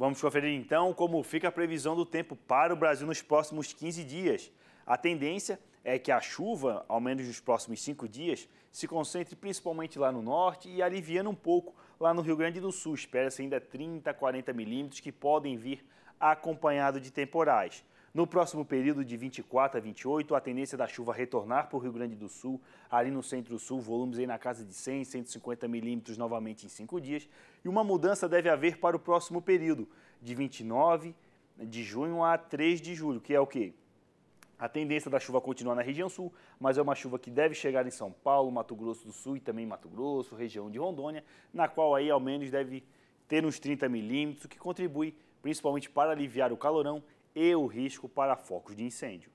Vamos conferir então como fica a previsão do tempo para o Brasil nos próximos 15 dias. A tendência é que a chuva, ao menos nos próximos cinco dias, se concentre principalmente lá no norte e aliviando um pouco lá no Rio Grande do Sul. Espera-se ainda 30, 40 milímetros que podem vir acompanhado de temporais. No próximo período, de 24 a 28, a tendência da chuva retornar para o Rio Grande do Sul, ali no centro-sul, volumes aí na casa de 100, 150 milímetros novamente em cinco dias. E uma mudança deve haver para o próximo período, de 29 de junho a 3 de julho, que é o quê? A tendência da chuva continuar na região sul, mas é uma chuva que deve chegar em São Paulo, Mato Grosso do Sul e também Mato Grosso, região de Rondônia, na qual aí ao menos deve ter uns 30 milímetros, o que contribui principalmente para aliviar o calorão e o risco para focos de incêndio.